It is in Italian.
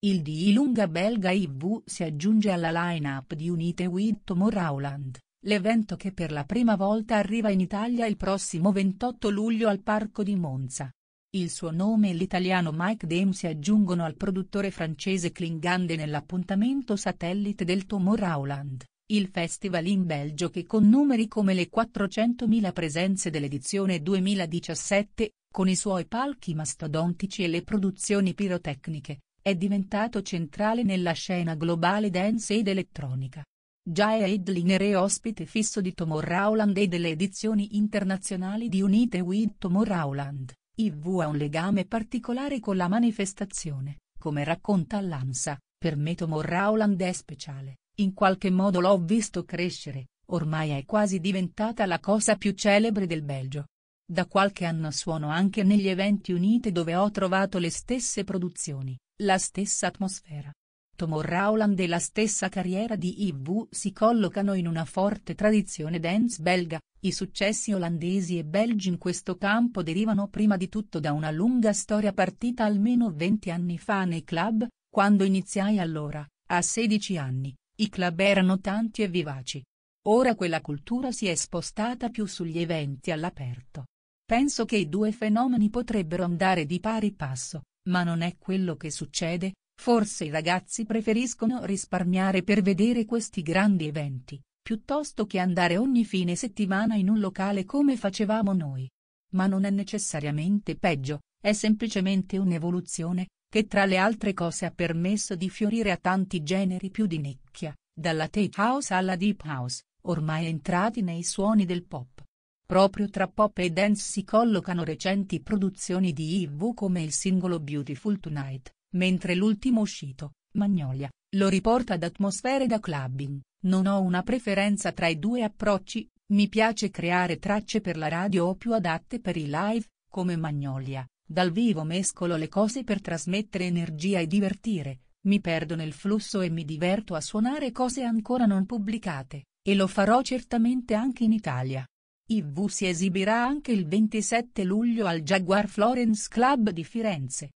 Il di Ilunga belga IV si aggiunge alla line-up di Unite with Tomorrowland, l'evento che per la prima volta arriva in Italia il prossimo 28 luglio al Parco di Monza. Il suo nome e l'italiano Mike Dame si aggiungono al produttore francese Klingande nell'appuntamento satellite del Tomorrowland, il festival in Belgio che con numeri come le 400.000 presenze dell'edizione 2017, con i suoi palchi mastodontici e le produzioni pirotecniche, è diventato centrale nella scena globale dance ed elettronica. Già è headliner e ospite fisso di Tomorrowland e delle edizioni internazionali di Unite with Tomorrowland, IV ha un legame particolare con la manifestazione, come racconta l'ANSA, per me Tomorrowland è speciale, in qualche modo l'ho visto crescere, ormai è quasi diventata la cosa più celebre del Belgio. Da qualche anno suono anche negli eventi Unite dove ho trovato le stesse produzioni, la stessa atmosfera. Tom Rowland e la stessa carriera di IV si collocano in una forte tradizione dance belga, i successi olandesi e belgi in questo campo derivano prima di tutto da una lunga storia partita almeno 20 anni fa nei club, quando iniziai allora, a 16 anni, i club erano tanti e vivaci. Ora quella cultura si è spostata più sugli eventi all'aperto. Penso che i due fenomeni potrebbero andare di pari passo, ma non è quello che succede, forse i ragazzi preferiscono risparmiare per vedere questi grandi eventi, piuttosto che andare ogni fine settimana in un locale come facevamo noi. Ma non è necessariamente peggio, è semplicemente un'evoluzione, che tra le altre cose ha permesso di fiorire a tanti generi più di nicchia, dalla tape house alla deep house, ormai entrati nei suoni del pop. Proprio tra pop e dance si collocano recenti produzioni di IV come il singolo Beautiful Tonight, mentre l'ultimo uscito, Magnolia, lo riporta ad atmosfere da clubbing. Non ho una preferenza tra i due approcci, mi piace creare tracce per la radio o più adatte per i live, come Magnolia, dal vivo mescolo le cose per trasmettere energia e divertire, mi perdo nel flusso e mi diverto a suonare cose ancora non pubblicate, e lo farò certamente anche in Italia. IV si esibirà anche il 27 luglio al Jaguar Florence Club di Firenze.